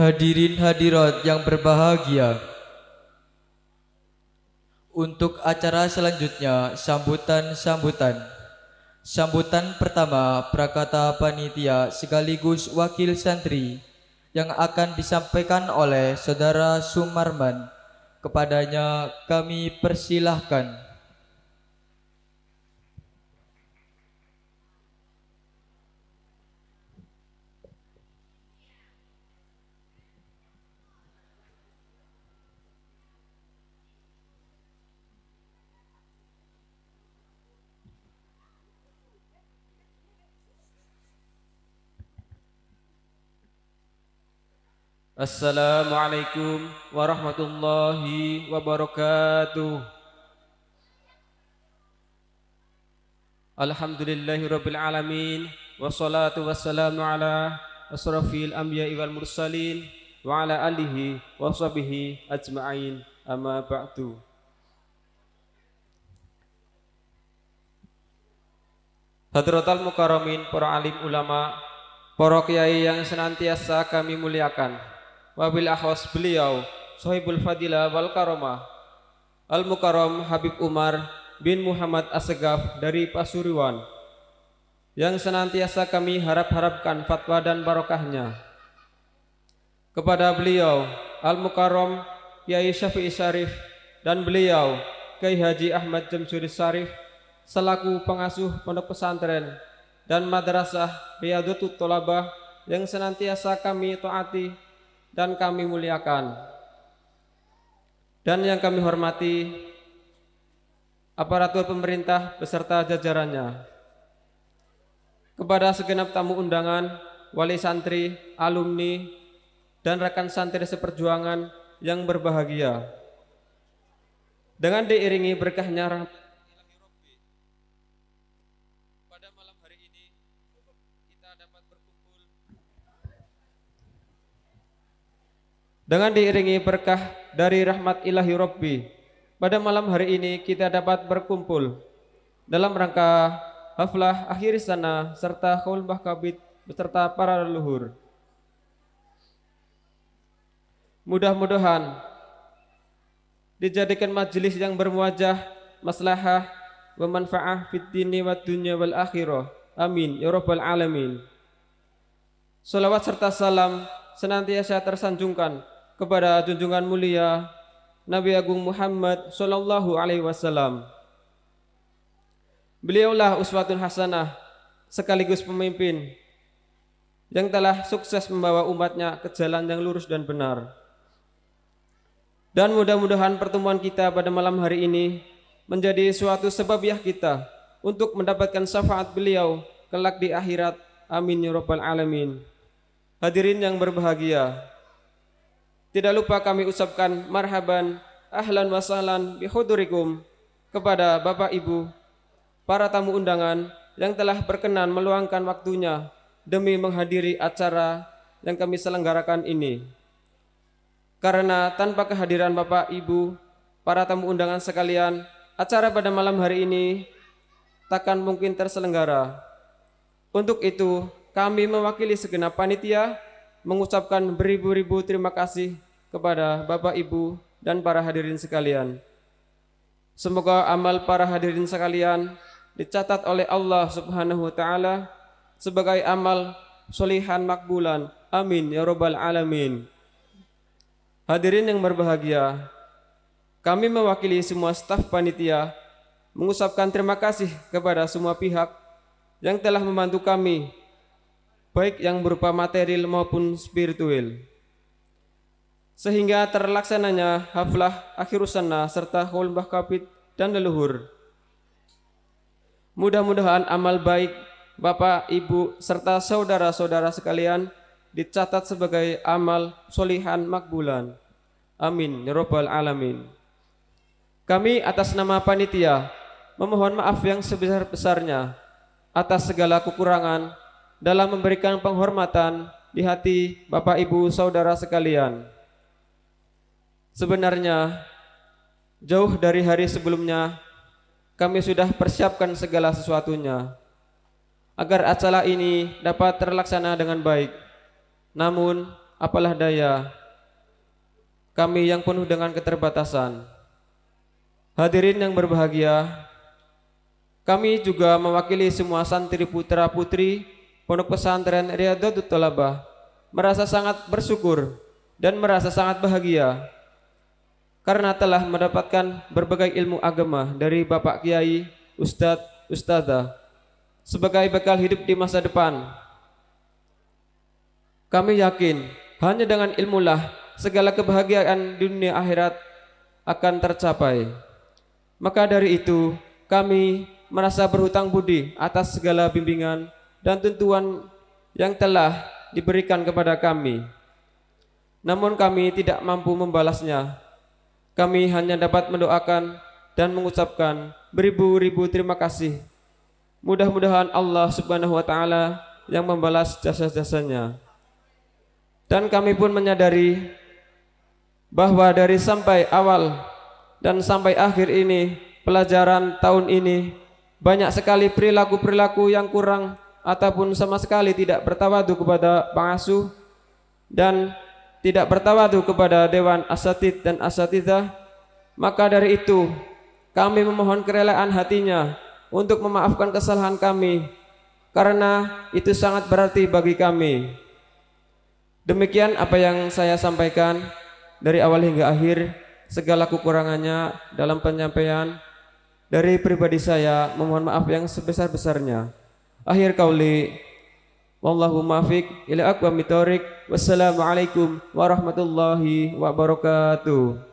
Hadirin hadirat yang berbahagia Untuk acara selanjutnya sambutan-sambutan Sambutan pertama Prakata Panitia sekaligus Wakil Santri Yang akan disampaikan oleh Saudara Sumarman Kepadanya kami persilahkan Assalamualaikum warahmatullahi wabarakatuh. Alhamdulillahi rabbil alamin wassalatu wassalamu ala asrafil anbiya'i wal mursalin wa ala alihi wa sahbihi ajma'in amma ba'du. Hadratal mukarramin para alim ulama, para kiai yang senantiasa kami muliakan wabil akhos beliau Sohibul Fadilah wal Karomah Al Mukarom Habib Umar bin Muhammad Asegaf dari Pasuruan yang senantiasa kami harap-harapkan fatwa dan barokahnya kepada beliau Al Mukarom Kiai Syafi'i Syarif dan beliau Kiai Haji Ahmad Jamsuri Syarif selaku pengasuh pondok pesantren dan madrasah Riyadatul Tolabah yang senantiasa kami taati dan kami muliakan dan yang kami hormati aparatur pemerintah beserta jajarannya kepada segenap tamu undangan wali santri, alumni dan rekan santri seperjuangan yang berbahagia dengan diiringi berkahnya pada malam hari ini kita dapat berkumpul dengan diiringi berkah dari rahmat ilahi Rabbi. Pada malam hari ini kita dapat berkumpul dalam rangka haflah akhir sana serta khulbah kabit beserta para leluhur. Mudah-mudahan dijadikan majelis yang bermuajah, maslahah, wa manfaah fid dini wa dunya wal akhirah. Amin ya rabbal alamin. Salawat serta salam senantiasa tersanjungkan kepada junjungan mulia Nabi Agung Muhammad sallallahu alaihi wasallam. Beliaulah uswatun hasanah sekaligus pemimpin yang telah sukses membawa umatnya ke jalan yang lurus dan benar. Dan mudah-mudahan pertemuan kita pada malam hari ini menjadi suatu sebab ya kita untuk mendapatkan syafaat beliau kelak di akhirat. Amin ya rabbal alamin. Hadirin yang berbahagia, tidak lupa kami ucapkan marhaban, ahlan wa sahlan bihudurikum kepada Bapak Ibu, para tamu undangan yang telah berkenan meluangkan waktunya demi menghadiri acara yang kami selenggarakan ini. Karena tanpa kehadiran Bapak Ibu, para tamu undangan sekalian, acara pada malam hari ini takkan mungkin terselenggara. Untuk itu, kami mewakili segenap panitia mengucapkan beribu-ribu terima kasih kepada Bapak Ibu dan para hadirin sekalian. Semoga amal para hadirin sekalian dicatat oleh Allah Subhanahu wa taala sebagai amal solihan makbulan. Amin ya rabbal alamin. Hadirin yang berbahagia, kami mewakili semua staf panitia mengucapkan terima kasih kepada semua pihak yang telah membantu kami baik yang berupa material maupun spiritual. Sehingga terlaksananya haflah akhirusana serta khulbah kapit dan leluhur. Mudah-mudahan amal baik Bapak, Ibu, serta saudara-saudara sekalian dicatat sebagai amal solihan makbulan. Amin. Nirobal ya Alamin. Kami atas nama panitia memohon maaf yang sebesar-besarnya atas segala kekurangan, dalam memberikan penghormatan di hati Bapak Ibu Saudara sekalian. Sebenarnya, jauh dari hari sebelumnya, kami sudah persiapkan segala sesuatunya agar acara ini dapat terlaksana dengan baik. Namun, apalah daya, kami yang penuh dengan keterbatasan. Hadirin yang berbahagia, kami juga mewakili semua santri putra-putri Pondok Pesantren Riyadhatul Talabah merasa sangat bersyukur dan merasa sangat bahagia karena telah mendapatkan berbagai ilmu agama dari Bapak Kiai, Ustadz, Ustadzah sebagai bekal hidup di masa depan. Kami yakin hanya dengan ilmulah segala kebahagiaan di dunia akhirat akan tercapai. Maka dari itu kami merasa berhutang budi atas segala bimbingan dan tuntuan yang telah diberikan kepada kami. Namun kami tidak mampu membalasnya. Kami hanya dapat mendoakan dan mengucapkan beribu-ribu terima kasih. Mudah-mudahan Allah Subhanahu wa taala yang membalas jasa-jasanya. Dan kami pun menyadari bahwa dari sampai awal dan sampai akhir ini pelajaran tahun ini banyak sekali perilaku-perilaku yang kurang ataupun sama sekali tidak bertawadu kepada pengasuh dan tidak bertawadu kepada dewan asatid dan asatidah maka dari itu kami memohon kerelaan hatinya untuk memaafkan kesalahan kami karena itu sangat berarti bagi kami demikian apa yang saya sampaikan dari awal hingga akhir segala kekurangannya dalam penyampaian dari pribadi saya memohon maaf yang sebesar-besarnya Akhir kauli Wallahu mafik ila aqwamit mitorik Wassalamualaikum warahmatullahi wabarakatuh.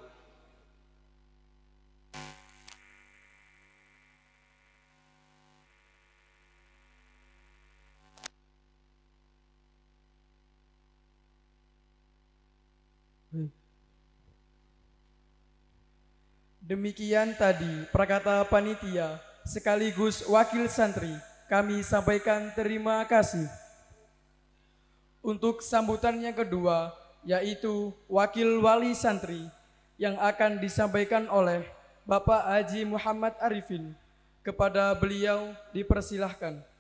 Demikian tadi perkata panitia sekaligus wakil santri kami sampaikan terima kasih. Untuk sambutan yang kedua, yaitu Wakil Wali Santri yang akan disampaikan oleh Bapak Haji Muhammad Arifin. Kepada beliau dipersilahkan.